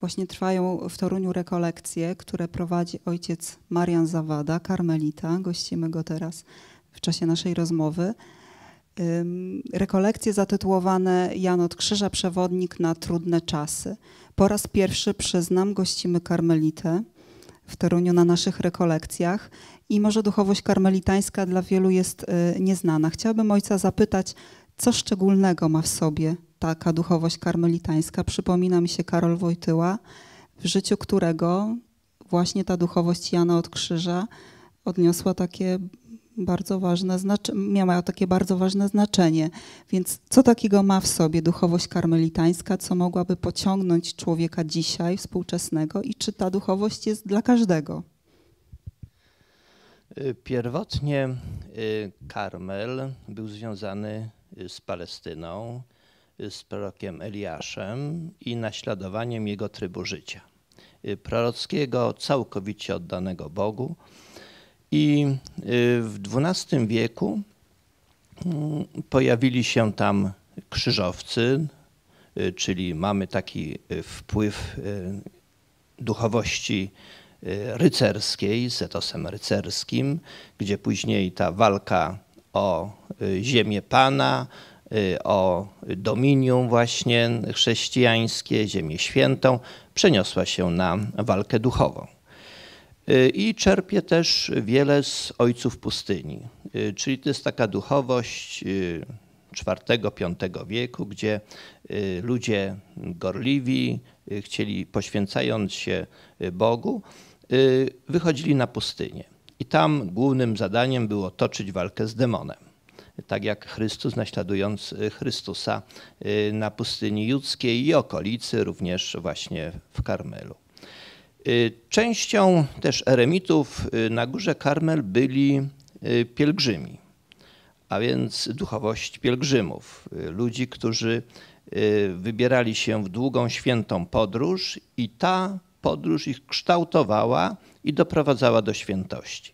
Właśnie trwają w Toruniu rekolekcje, które prowadzi ojciec Marian Zawada, karmelita. Gościmy go teraz w czasie naszej rozmowy. Rekolekcje zatytułowane Jan od Krzyża, przewodnik na trudne czasy. Po raz pierwszy, przyznam, gościmy karmelitę w Toruniu na naszych rekolekcjach i może duchowość karmelitańska dla wielu jest y, nieznana. Chciałabym ojca zapytać, co szczególnego ma w sobie taka duchowość karmelitańska. Przypomina mi się Karol Wojtyła, w życiu którego właśnie ta duchowość Jana od Krzyża odniosła takie bardzo ważne znaczenie, miała takie bardzo ważne znaczenie. Więc co takiego ma w sobie duchowość karmelitańska, co mogłaby pociągnąć człowieka dzisiaj, współczesnego i czy ta duchowość jest dla każdego? Y, pierwotnie y, Karmel był związany y, z Palestyną. Y, z prorokiem Eliaszem i naśladowaniem jego trybu życia. Y, prorockiego, całkowicie oddanego Bogu. I y, w XII wieku mm, pojawili się tam krzyżowcy, czyli mamy taki wpływ duchowości rycerskiej, z etosem rycerskim, gdzie później ta walka o ziemię Pana, Y, o dominium właśnie chrześcijańskie, Ziemię Świętą, przeniosła się na walkę duchową. Y, I czerpie też wiele z ojców pustyni, y, czyli to jest taka duchowość IV-V wieku, gdzie ludzie gorliwi chcieli, poświęcając się Bogu, wychodzili na pustynię. I tam głównym zadaniem było toczyć walkę z demonem tak jak Chrystus, naśladując y, Chrystusa y, na pustyni judzkiej i okolicy, również właśnie w Karmelu. Y, częścią też eremitów na górze Karmel byli pielgrzymi, a więc duchowość pielgrzymów, ludzi, którzy wybierali się w długą, świętą podróż i ta podróż ich kształtowała i doprowadzała do świętości.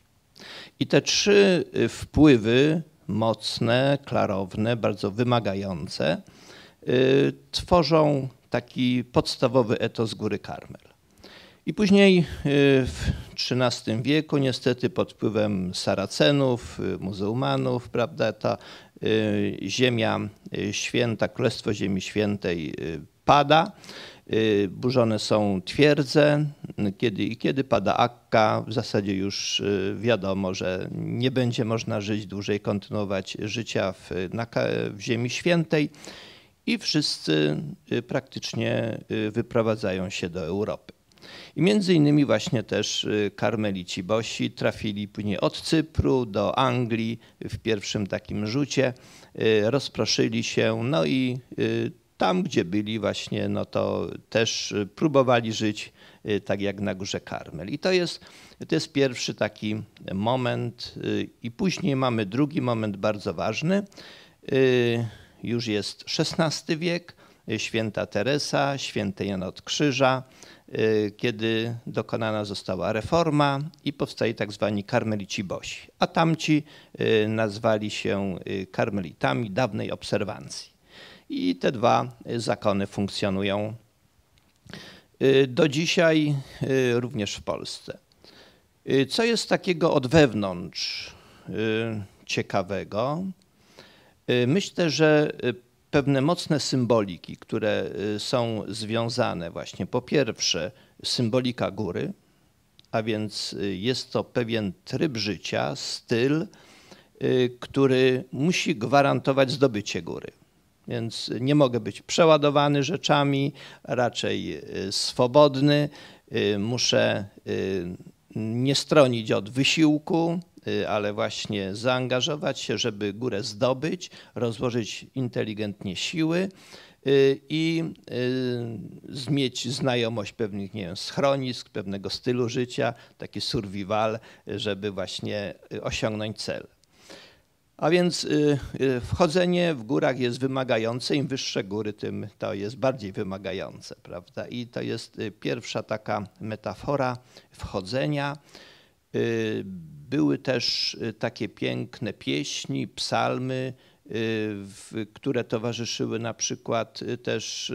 I te trzy wpływy mocne, klarowne, bardzo wymagające, y, tworzą taki podstawowy etos góry Karmel. I później y, w XIII wieku, niestety pod wpływem Saracenów, y, muzułmanów, prawda, ta ziemia święta, Królestwo Ziemi Świętej pada, burzone są twierdze, kiedy, kiedy pada Akka, w zasadzie już y, wiadomo, że nie będzie można żyć dłużej, kontynuować życia w, na, w Ziemi Świętej i wszyscy y, praktycznie y, wyprowadzają się do Europy. I między innymi właśnie też karmelici bosi trafili później od Cypru do Anglii w pierwszym takim rzucie, rozproszyli się, no i tam gdzie byli właśnie, no to też próbowali żyć Y, tak jak na Górze Karmel. I to jest, to jest pierwszy taki moment. Y, I później mamy drugi moment bardzo ważny. Y, już jest XVI wiek, święta Teresa, święty Jan od Krzyża, kiedy dokonana została reforma i powstali tak zwani karmelici bosi, a tamci nazwali się karmelitami dawnej obserwancji. I te dwa zakony funkcjonują Y, do dzisiaj y, również w Polsce. Y, co jest takiego od wewnątrz ciekawego? Myślę, że pewne mocne symboliki, które są związane właśnie po pierwsze symbolika góry, a więc jest to pewien tryb życia, styl, który musi gwarantować zdobycie góry. Więc nie mogę być przeładowany rzeczami, raczej y, swobodny. Y, muszę y, nie stronić od wysiłku, ale właśnie zaangażować się, żeby górę zdobyć, rozłożyć inteligentnie siły i mieć znajomość pewnych nie wiem, schronisk, pewnego stylu życia, taki survival, żeby właśnie osiągnąć cel. A więc y, y, wchodzenie w górach jest wymagające, im wyższe góry, tym to jest bardziej wymagające, prawda? I to jest y, pierwsza taka metafora wchodzenia. Były też takie piękne pieśni, psalmy, które towarzyszyły na przykład też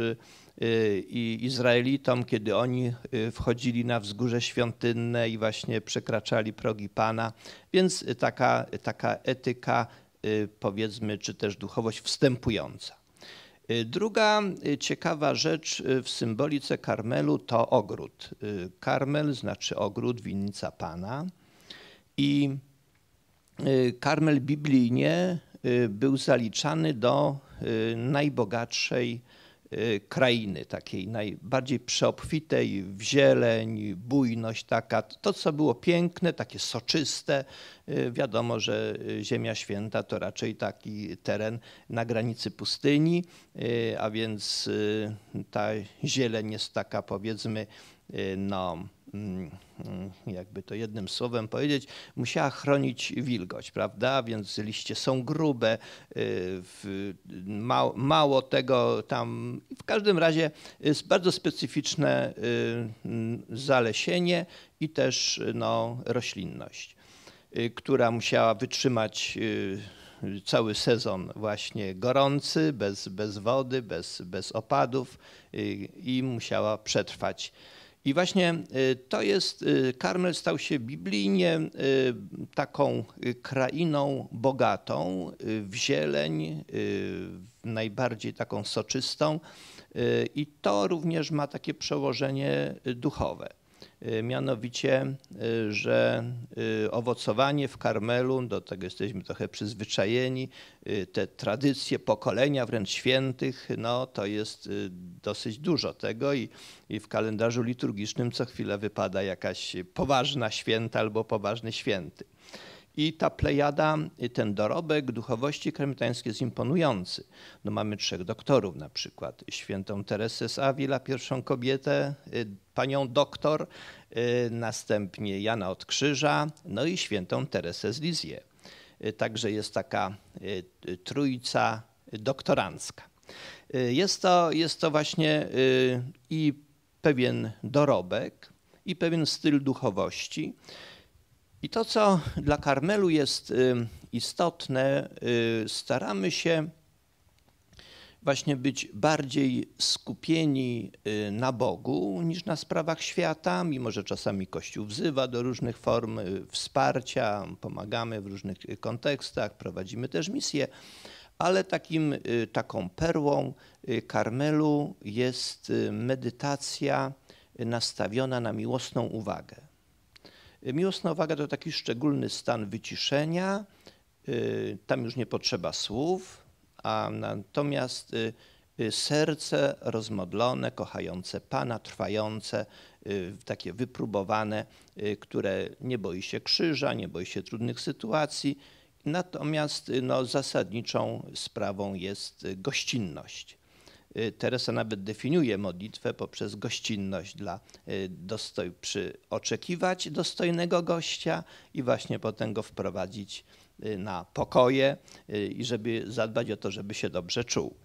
Y, i Izraelitom, kiedy oni y, wchodzili na wzgórze świątynne i właśnie przekraczali progi Pana. Więc taka, taka etyka, y, powiedzmy, czy też duchowość wstępująca. Druga ciekawa rzecz w symbolice Karmelu to ogród. Karmel znaczy ogród, winnica Pana. I Karmel biblijnie był zaliczany do najbogatszej Y, krainy, takiej najbardziej przeobfitej w zieleń, bujność taka. To, co było piękne, takie soczyste. Y, wiadomo, że y, Ziemia Święta to raczej taki teren na granicy pustyni, a więc ta zieleń jest taka powiedzmy no Mm, mm, jakby to jednym słowem powiedzieć, musiała chronić wilgoć, prawda? Więc liście są grube, y, mało, tego tam. W każdym razie jest bardzo specyficzne y, mm, zalesienie i też no, roślinność, y, która musiała wytrzymać cały sezon właśnie gorący, bez, bez wody, bez, bez opadów i musiała przetrwać i właśnie y, to jest, y, Karmel stał się biblijnie y, taką krainą bogatą w zieleń, najbardziej taką soczystą i to również ma takie przełożenie duchowe. Y, mianowicie, y, że y, owocowanie w Karmelu, do tego jesteśmy trochę przyzwyczajeni, te tradycje pokolenia wręcz świętych, no to jest dosyć dużo tego i, i w kalendarzu liturgicznym co chwilę wypada jakaś poważna święta albo poważny święty. I ta plejada, ten dorobek duchowości kremitańskiej jest imponujący. No mamy trzech doktorów na przykład. Świętą Teresę z Avila, pierwszą kobietę, y, panią doktor, y, następnie Jana od Krzyża, no i świętą Teresę z Lizie. Y, także jest taka trójca doktorancka. Jest to, jest to właśnie i pewien dorobek, i pewien styl duchowości i to, co dla Karmelu jest y, istotne, y, staramy się właśnie być bardziej skupieni y, na Bogu niż na sprawach świata, mimo że czasami Kościół wzywa do różnych form wsparcia, pomagamy w różnych kontekstach, prowadzimy też misje, ale takim, taką perłą Karmelu jest medytacja nastawiona na miłosną uwagę. Miłosna uwaga to taki szczególny stan wyciszenia. Y, tam już nie potrzeba słów, a natomiast y, y, serce rozmodlone, kochające Pana, trwające, takie wypróbowane, które nie boi się krzyża, nie boi się trudnych sytuacji. Natomiast no, zasadniczą sprawą jest gościnność. Y, Teresa nawet definiuje modlitwę poprzez gościnność dla y, dostoj, przy oczekiwać dostojnego gościa i właśnie potem go wprowadzić y, na pokoje i żeby zadbać o to, żeby się dobrze czuł.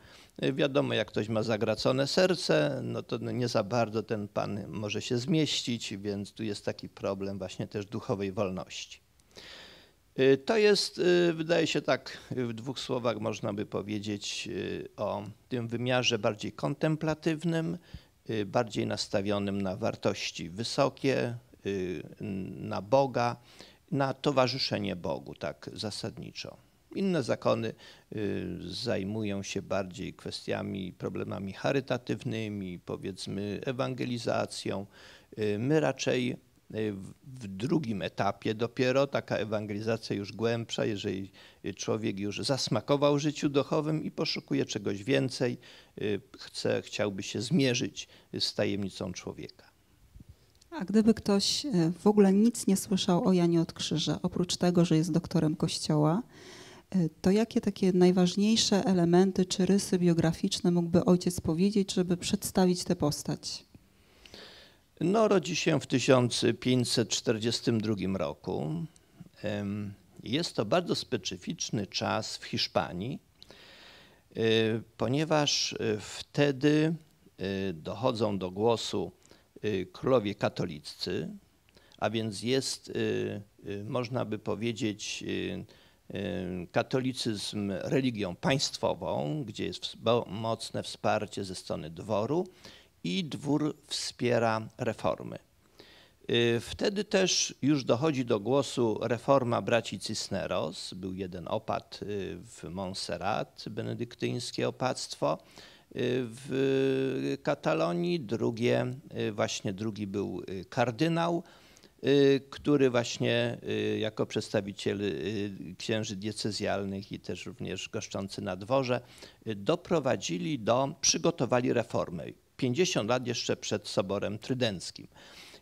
Wiadomo, jak ktoś ma zagracone serce, no to no nie za bardzo ten pan może się zmieścić, więc tu jest taki problem właśnie też duchowej wolności. Y, to jest, y, wydaje się tak, w dwóch słowach można by powiedzieć y, o tym wymiarze bardziej kontemplatywnym, bardziej nastawionym na wartości wysokie, na Boga, na towarzyszenie Bogu, tak zasadniczo. Inne zakony zajmują się bardziej kwestiami, problemami charytatywnymi, powiedzmy ewangelizacją. My raczej E, w drugim etapie dopiero taka ewangelizacja już głębsza, jeżeli człowiek już zasmakował życiu duchowym i poszukuje czegoś więcej, e, chce, chciałby się zmierzyć z tajemnicą człowieka. A gdyby ktoś e, w ogóle nic nie słyszał o Janie od Krzyża, oprócz tego, że jest doktorem Kościoła, to jakie takie najważniejsze elementy czy rysy biograficzne mógłby ojciec powiedzieć, żeby przedstawić tę postać? No, rodzi się w 1542 roku. Jest to bardzo specyficzny czas w Hiszpanii, y, ponieważ y, wtedy y, dochodzą do głosu królowie katoliccy, a więc jest, można by powiedzieć, katolicyzm religią państwową, gdzie jest mocne wsparcie ze strony dworu i dwór wspiera reformy. Y, wtedy też już dochodzi do głosu reforma braci Cisneros. Był jeden opat y, w Montserrat, benedyktyńskie opactwo y, w Katalonii, drugie, właśnie drugi był kardynał, który właśnie jako przedstawiciel księży diecezjalnych i też również goszczący na dworze doprowadzili do, przygotowali reformy 50 lat jeszcze przed Soborem Trydenckim.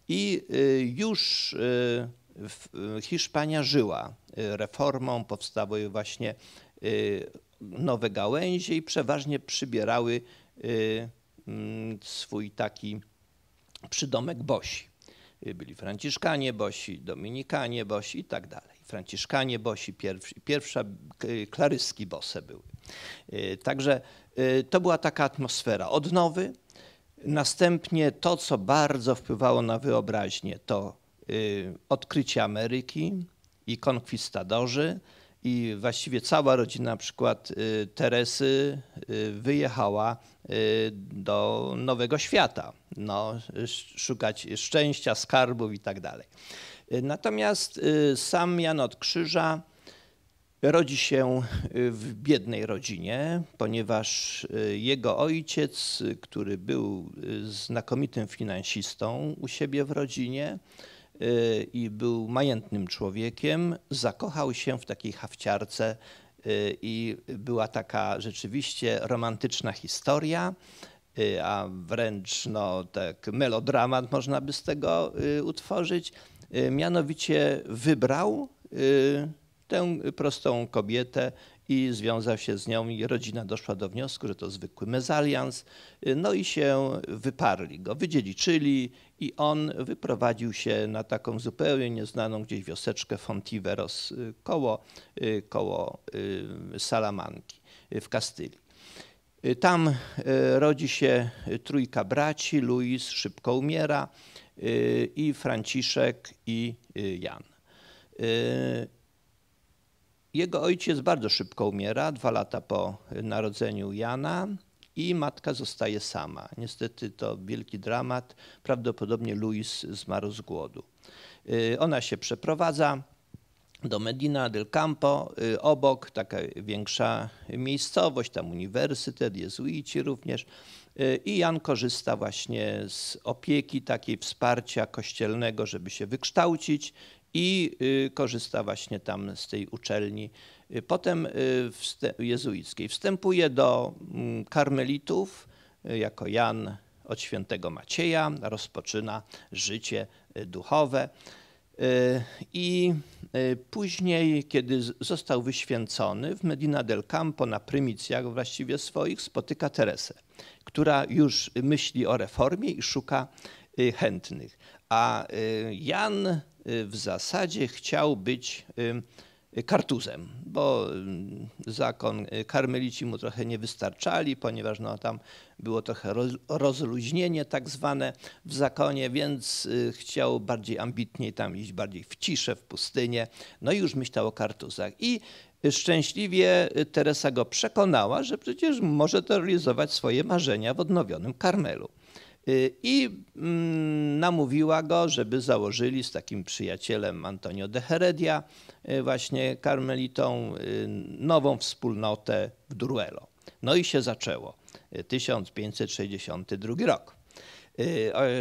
I y, już y, y, Hiszpania żyła reformą, powstały właśnie nowe gałęzie i przeważnie przybierały mm, swój taki przydomek Bosi. Byli Franciszkanie Bosi, Dominikanie Bosi i tak dalej. Franciszkanie Bosi, pierwszy, pierwsza klaryski Bose były. Także to była taka atmosfera odnowy, Następnie to, co bardzo wpływało na wyobraźnię, to y, odkrycie Ameryki i konkwistadorzy. I właściwie cała rodzina, na przykład y, Teresy, y, wyjechała do Nowego Świata, no, szukać szczęścia, skarbów i tak dalej. Natomiast sam Jan od Krzyża Rodzi się y, w biednej rodzinie, ponieważ y, jego ojciec, który był y, znakomitym finansistą u siebie w rodzinie i był majętnym człowiekiem, zakochał się w takiej hafciarce i była taka rzeczywiście romantyczna historia, a wręcz no, tak melodramat można by z tego utworzyć. Mianowicie wybrał tę prostą kobietę i związał się z nią i rodzina doszła do wniosku, że to zwykły mezalians, no i się wyparli go, wydziedziczyli i on wyprowadził się na taką zupełnie nieznaną gdzieś wioseczkę Fontiveros y, koło, y, koło y, Salamanki w Kastylii. Tam rodzi się trójka braci, Luis szybko umiera i Franciszek i Jan. Jego ojciec bardzo szybko umiera, dwa lata po narodzeniu Jana, i matka zostaje sama. Niestety to wielki dramat. Prawdopodobnie Louis zmarł z głodu. Y, ona się przeprowadza do Medina del Campo, y, obok taka większa miejscowość, tam uniwersytet, jezuici również. Y, I Jan korzysta właśnie z opieki, takiej wsparcia kościelnego, żeby się wykształcić i y, korzysta właśnie tam z tej uczelni. Y, potem y, jezuickiej wstępuje do mm, karmelitów jako Jan od świętego Macieja, rozpoczyna życie duchowe. I później, kiedy został wyświęcony w Medina del Campo na prymicjach właściwie swoich, spotyka Teresę, która już myśli o reformie i szuka chętnych. A Jan w zasadzie chciał być y, kartuzem, bo y, zakon y, karmelici mu trochę nie wystarczali, ponieważ no, tam było trochę rozluźnienie tak zwane w zakonie, więc chciał bardziej ambitniej tam iść, bardziej w ciszę, w pustynię, no i już myślał o kartuzach. I szczęśliwie Teresa go przekonała, że przecież może to realizować swoje marzenia w odnowionym Karmelu. Y, I mm, namówiła go, żeby założyli z takim przyjacielem Antonio de Heredia, y, właśnie karmelitą, y, nową wspólnotę w Druelo. No i się zaczęło. 1562 rok,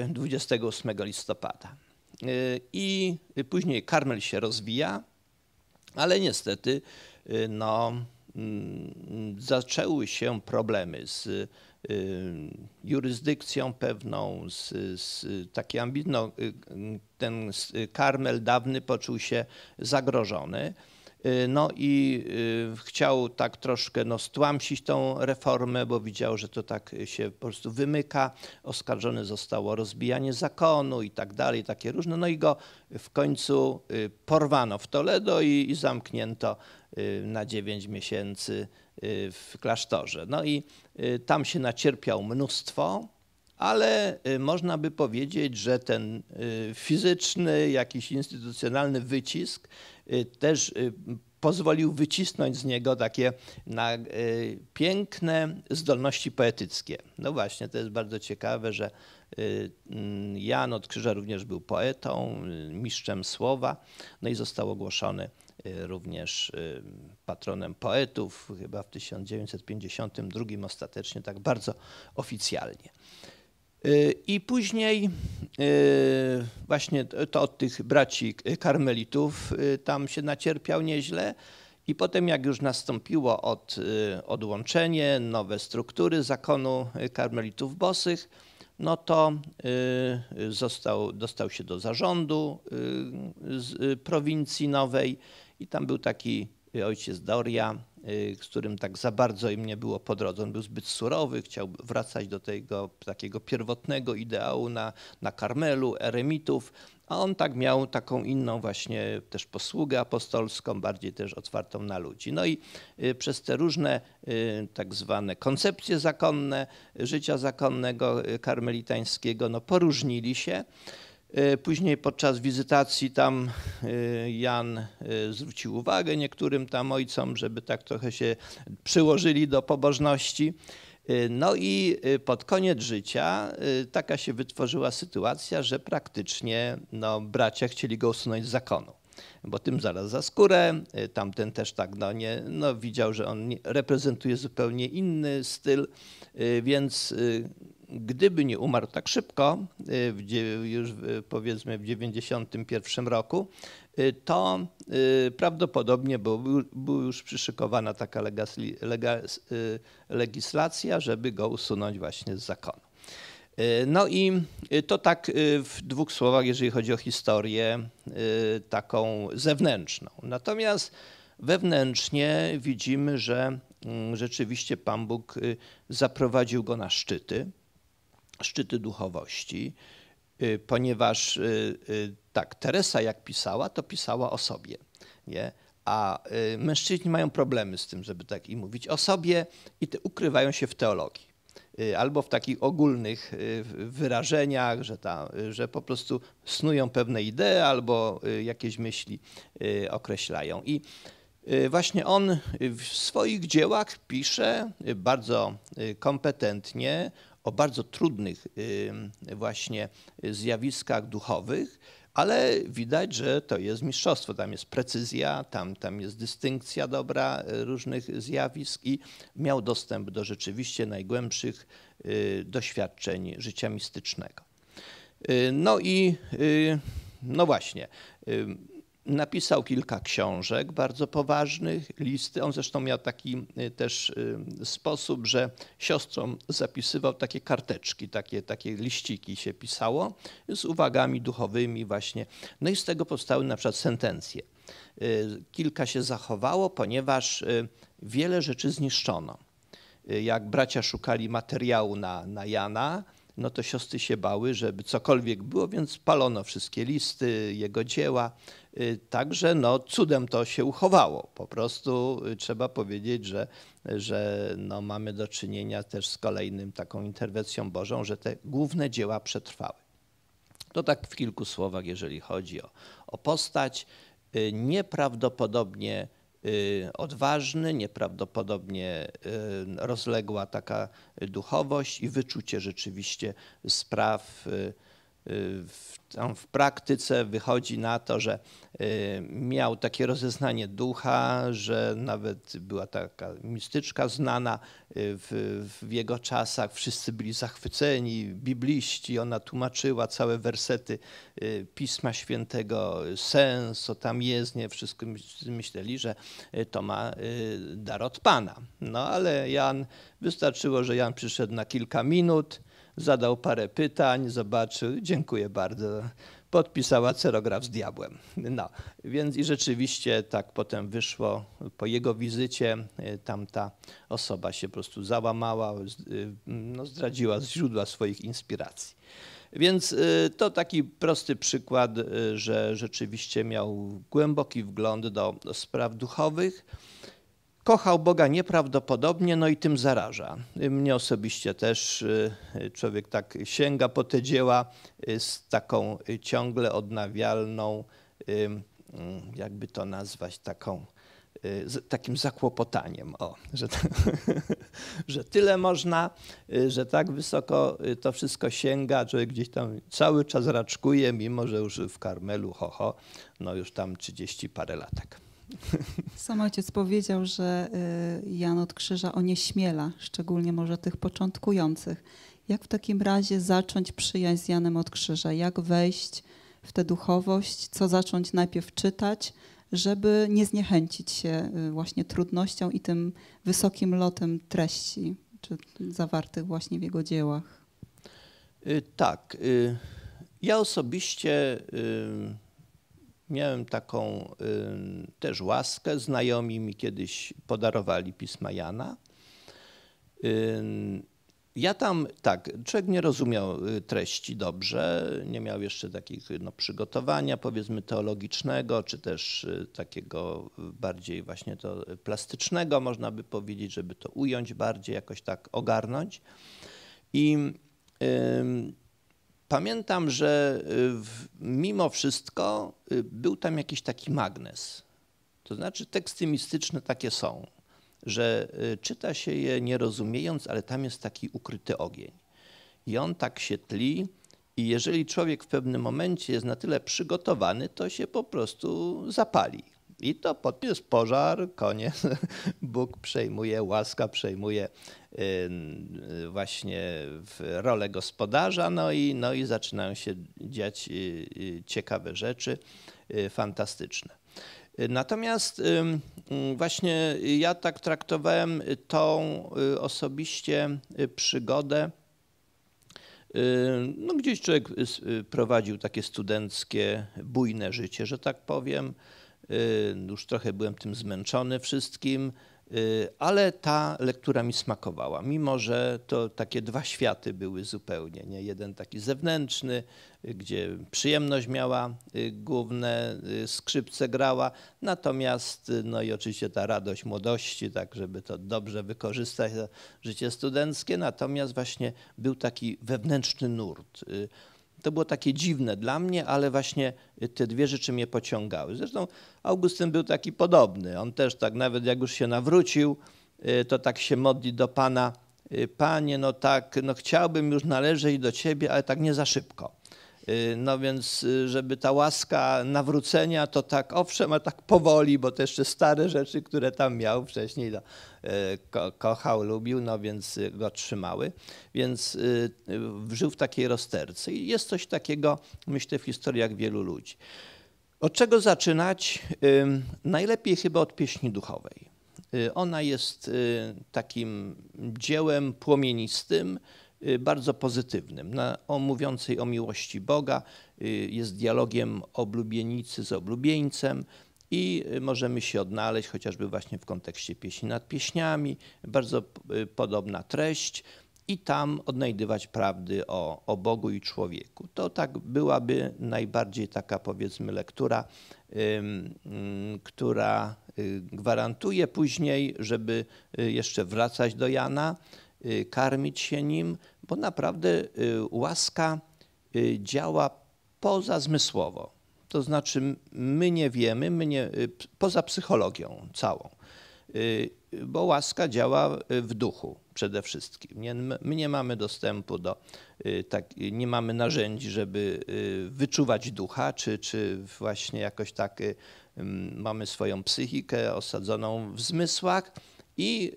28 listopada. I później Karmel się rozwija, ale niestety no, Mm, zaczęły się problemy z y, jurysdykcją pewną, z, z taki y, ten Karmel dawny poczuł się zagrożony. Y, no i y, chciał tak troszkę no, stłamsić tą reformę, bo widział, że to tak się po prostu wymyka. Oskarżony zostało, o rozbijanie zakonu i tak dalej, takie różne. No i go w końcu y, porwano w Toledo i, i zamknięto na 9 miesięcy w klasztorze. No i tam się nacierpiał mnóstwo ale y, można by powiedzieć, że ten y, fizyczny, jakiś instytucjonalny wycisk y, też pozwolił wycisnąć z niego takie na, piękne zdolności poetyckie. No właśnie, to jest bardzo ciekawe, że mm, Jan od Krzyża również był poetą, mistrzem słowa, no i został ogłoszony również patronem poetów chyba w 1952 ostatecznie tak bardzo oficjalnie. Y, I później y, właśnie to od tych braci y, karmelitów tam się nacierpiał nieźle. I potem, jak już nastąpiło od, odłączenie, nowe struktury zakonu karmelitów bosych, no to został, dostał się do zarządu prowincji nowej i tam był taki ojciec Doria, y, z którym tak za bardzo im nie było po drodze. On był zbyt surowy, chciał wracać do tego takiego pierwotnego ideału na, na Karmelu, eremitów, a on tak miał taką inną właśnie też posługę apostolską, bardziej też otwartą na ludzi. No i y, przez te różne y, tak zwane koncepcje zakonne, życia zakonnego karmelitańskiego, no poróżnili się. E, później podczas wizytacji tam e, Jan e, zwrócił uwagę niektórym tam ojcom, żeby tak trochę się przyłożyli do pobożności. No i pod koniec życia taka się wytworzyła sytuacja, że praktycznie no, bracia chcieli go usunąć z zakonu. Bo tym zaraz za skórę, tamten też tak no, nie, no, widział, że on reprezentuje zupełnie inny styl, więc gdyby nie umarł tak szybko, y, już y, powiedzmy w 1991 roku, y, to prawdopodobnie był, już przyszykowana taka legasli, legas, legislacja, żeby go usunąć właśnie z zakonu. No i to tak w dwóch słowach, jeżeli chodzi o historię taką zewnętrzną. Natomiast wewnętrznie widzimy, że mm, rzeczywiście Pan Bóg zaprowadził go na szczyty szczyty duchowości, y, ponieważ y, y, tak, Teresa jak pisała, to pisała o sobie. Nie? A mężczyźni mają problemy z tym, żeby tak i mówić o sobie i te ukrywają się w teologii albo w takich ogólnych wyrażeniach, że, ta, że po prostu snują pewne idee albo jakieś myśli określają. I właśnie on w swoich dziełach pisze bardzo kompetentnie o bardzo trudnych właśnie zjawiskach duchowych, ale widać, że to jest mistrzostwo. Tam jest precyzja, tam, tam jest dystynkcja dobra y, różnych zjawisk i miał dostęp do rzeczywiście najgłębszych y, doświadczeń życia mistycznego. Y, no i no właśnie. Napisał kilka książek bardzo poważnych, listy. On zresztą miał taki y, też y, sposób, że siostrom zapisywał takie karteczki, takie, takie liściki się pisało z uwagami duchowymi właśnie. No i z tego powstały na przykład sentencje. Y, kilka się zachowało, ponieważ wiele rzeczy zniszczono. Jak bracia szukali materiału na, na Jana, no to siostry się bały, żeby cokolwiek było, więc palono wszystkie listy, jego dzieła. Y, także no, cudem to się uchowało. Po prostu y, trzeba powiedzieć, że, że no, mamy do czynienia też z kolejnym taką interwencją Bożą, że te główne dzieła przetrwały. To tak w kilku słowach, jeżeli chodzi o, o postać. Y, nieprawdopodobnie Y, odważny, nieprawdopodobnie y, rozległa taka duchowość i wyczucie rzeczywiście spraw y, w, w praktyce wychodzi na to, że y, miał takie rozeznanie ducha, że nawet była taka mistyczka znana y, w, w jego czasach. Wszyscy byli zachwyceni, bibliści. Ona tłumaczyła całe wersety y, Pisma Świętego, sens, co tam jest. Nie Wszyscy myśleli, że to ma dar od Pana. No ale Jan, wystarczyło, że Jan przyszedł na kilka minut zadał parę pytań, zobaczył, dziękuję bardzo. Podpisała cerograf z diabłem. No, więc i rzeczywiście tak potem wyszło. Po jego wizycie e, tamta osoba się po prostu załamała, y, no, zdradziła źródła swoich inspiracji. Więc y, to taki prosty przykład, y, że rzeczywiście miał głęboki wgląd do, do spraw duchowych kochał Boga nieprawdopodobnie, no i tym zaraża. Mnie osobiście też y, człowiek tak sięga po te dzieła y, z taką y, ciągle odnawialną, jakby to nazwać, taką takim zakłopotaniem, o, że, że tyle można, że tak wysoko to wszystko sięga, człowiek gdzieś tam cały czas raczkuje, mimo że już w Karmelu, ho, ho no już tam 30 parę latek. Sam ojciec powiedział, że y, Jan od Krzyża onieśmiela, szczególnie może tych początkujących. Jak w takim razie zacząć przyjaźń z Janem od Krzyża? Jak wejść w tę duchowość? Co zacząć najpierw czytać, żeby nie zniechęcić się y, właśnie trudnością i tym wysokim lotem treści, czy zawartych właśnie w jego dziełach? Y, tak. Ja osobiście miałem taką y, też łaskę. Znajomi mi kiedyś podarowali pisma Jana. Y, ja tam, tak, człowiek nie rozumiał y, treści dobrze, nie miał jeszcze takich no, przygotowania, powiedzmy, teologicznego, czy też y, takiego bardziej właśnie to plastycznego, można by powiedzieć, żeby to ująć bardziej, jakoś tak ogarnąć. I Pamiętam, że y, w, mimo wszystko y, był tam jakiś taki magnes. To znaczy teksty mistyczne takie są, że y, czyta się je nie rozumiejąc, ale tam jest taki ukryty ogień. I on tak się tli, i jeżeli człowiek w pewnym momencie jest na tyle przygotowany, to się po prostu zapali. I to podpis pożar, koniec. Bóg przejmuje, łaska przejmuje właśnie w rolę gospodarza, no i, no i zaczynają się dziać y, y, ciekawe rzeczy, y, fantastyczne. Natomiast właśnie ja tak traktowałem tą osobiście przygodę. No gdzieś człowiek prowadził takie studenckie, bujne życie, że tak powiem. Y, już trochę byłem tym zmęczony wszystkim, y, ale ta lektura mi smakowała, mimo że to takie dwa światy były zupełnie. Nie? Jeden taki zewnętrzny, y, gdzie przyjemność miała, główne skrzypce grała, natomiast no i oczywiście ta radość młodości, tak żeby to dobrze wykorzystać, życie studenckie, natomiast właśnie był taki wewnętrzny nurt. To było takie dziwne dla mnie, ale właśnie te dwie rzeczy mnie pociągały. Zresztą Augustyn był taki podobny. On też tak, nawet jak już się nawrócił, y, to tak się modli do Pana, y, Panie, no tak, no chciałbym już należeć do Ciebie, ale tak nie za szybko. Y, no więc, y, żeby ta łaska nawrócenia, to tak owszem, a tak powoli, bo te jeszcze stare rzeczy, które tam miał wcześniej, no, y, ko kochał, lubił, no więc go trzymały. Więc żył w takiej rozterce. I jest coś takiego, myślę, w historiach wielu ludzi. Od czego zaczynać? Najlepiej chyba od pieśni duchowej. Ona jest takim dziełem płomienistym, Y, bardzo pozytywnym, na, o mówiącej o miłości Boga, y, jest dialogiem oblubienicy z oblubieńcem i y, możemy się odnaleźć chociażby właśnie w kontekście pieśni nad pieśniami, bardzo podobna treść i tam odnajdywać prawdy o, o Bogu i człowieku. To tak byłaby najbardziej taka powiedzmy lektura, mm, która gwarantuje później, żeby jeszcze wracać do Jana, karmić się nim, bo naprawdę y, łaska y, działa poza zmysłowo, To znaczy, my nie wiemy, my nie, y, poza psychologią całą, bo łaska działa w duchu przede wszystkim. my nie mamy dostępu do, tak, nie mamy narzędzi, żeby wyczuwać ducha, czy, czy właśnie jakoś tak mamy swoją psychikę osadzoną w zmysłach i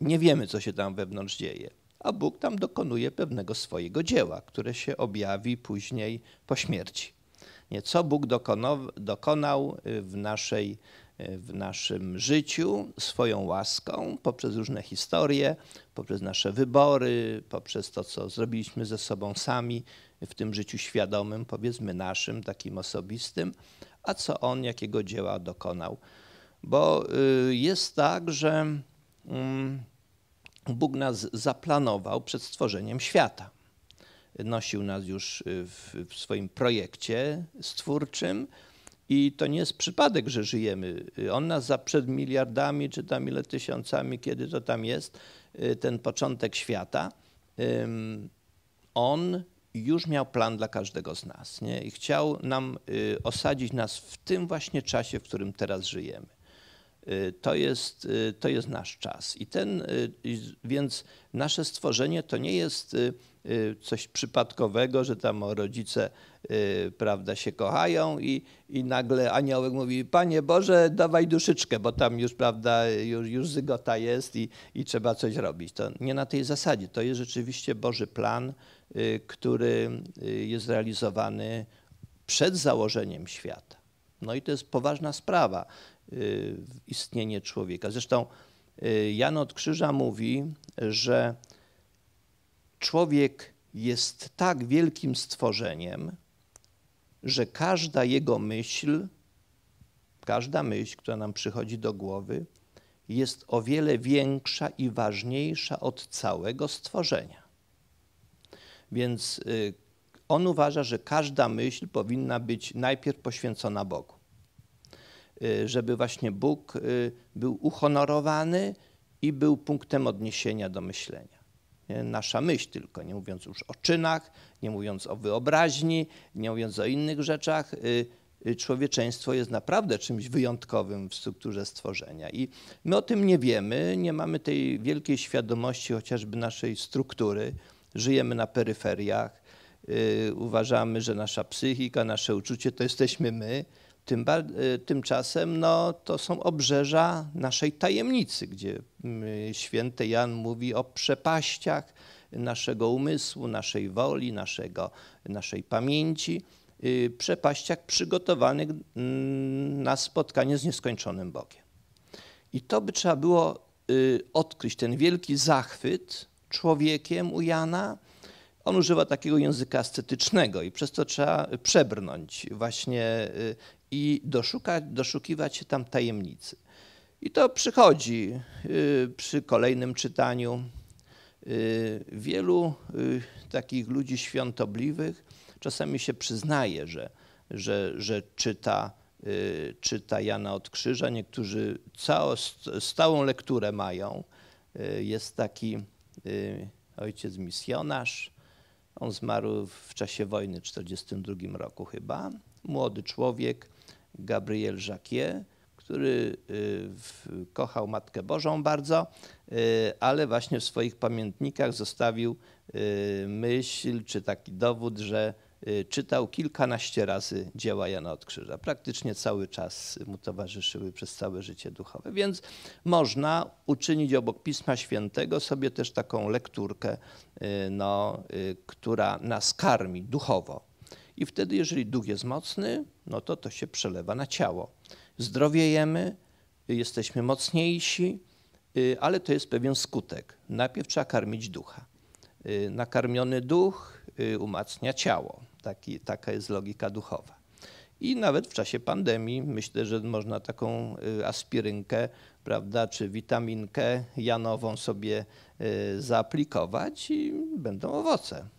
nie wiemy, co się tam wewnątrz dzieje a Bóg tam dokonuje pewnego swojego dzieła, które się objawi później po śmierci. Nie, co Bóg dokonał, dokonał y, w, naszej, y, w naszym życiu swoją łaską poprzez różne historie, poprzez nasze wybory, poprzez to, co zrobiliśmy ze sobą sami w tym życiu świadomym, powiedzmy naszym, takim osobistym, a co On, jakiego dzieła dokonał. Bo y, jest tak, że. Mm, Bóg nas zaplanował przed stworzeniem świata. Nosił nas już y, w, w swoim projekcie stwórczym. I to nie jest przypadek, że żyjemy. On nas za przed miliardami, czy tam ile tysiącami, kiedy to tam jest, y, ten początek świata, on już miał plan dla każdego z nas nie? i chciał nam y, osadzić nas w tym właśnie czasie, w którym teraz żyjemy. Y, to jest, y, to jest nasz czas. I ten, y, więc nasze stworzenie to nie jest coś przypadkowego, że tam rodzice prawda, się kochają i, i nagle aniołek mówi, Panie Boże, dawaj duszyczkę, bo tam już, prawda, już, już zygota jest i, i trzeba coś robić. To nie na tej zasadzie. To jest rzeczywiście Boży plan, który jest realizowany przed założeniem świata. No i to jest poważna sprawa. Y, istnienie człowieka. Zresztą y, Jan od Krzyża mówi, że człowiek jest tak wielkim stworzeniem, że każda jego myśl, każda myśl, która nam przychodzi do głowy, jest o wiele większa i ważniejsza od całego stworzenia. Więc y, on uważa, że każda myśl powinna być najpierw poświęcona Bogu. Y, żeby właśnie Bóg y, był uhonorowany i był punktem odniesienia do myślenia. Nasza myśl tylko, nie mówiąc już o czynach, nie mówiąc o wyobraźni, nie mówiąc o innych rzeczach. Y, człowieczeństwo jest naprawdę czymś wyjątkowym w strukturze stworzenia i my o tym nie wiemy, nie mamy tej wielkiej świadomości chociażby naszej struktury. Żyjemy na peryferiach, uważamy, że nasza psychika, nasze uczucie to jesteśmy my tym, e, tymczasem no, to są obrzeża naszej tajemnicy, gdzie mm, święty Jan mówi o przepaściach naszego umysłu, naszej woli, naszego, naszej pamięci, y, przepaściach przygotowanych mm, na spotkanie z nieskończonym Bogiem. I to by trzeba było y, odkryć, ten wielki zachwyt człowiekiem u Jana, on używa takiego języka ascetycznego i przez to trzeba przebrnąć właśnie y, i doszukać, doszukiwać się tam tajemnicy. I to przychodzi y, przy kolejnym czytaniu y, wielu y, takich ludzi świątobliwych. Czasami się przyznaje, że, że, że czyta, czyta Jana od Krzyża. Niektórzy całą, stałą lekturę mają. Jest taki ojciec misjonarz. On zmarł w czasie wojny w 1942 roku chyba. Młody człowiek Gabriel Jacquier, który y, kochał Matkę Bożą bardzo, y, ale właśnie w swoich pamiętnikach zostawił y, myśl czy taki dowód, że czytał kilkanaście razy dzieła Jana od Krzyża. Praktycznie cały czas mu towarzyszyły przez całe życie duchowe. Więc można uczynić obok Pisma Świętego sobie też taką lekturkę, no, która nas karmi duchowo i wtedy, jeżeli duch jest mocny, no to to się przelewa na ciało. Zdrowiejemy, jesteśmy mocniejsi, y, ale to jest pewien skutek. Najpierw trzeba karmić ducha. Y, nakarmiony duch y, umacnia ciało. Taki, taka jest logika duchowa. I nawet w czasie pandemii myślę, że można taką aspirynkę, prawda, czy witaminkę janową sobie zaaplikować i będą owoce.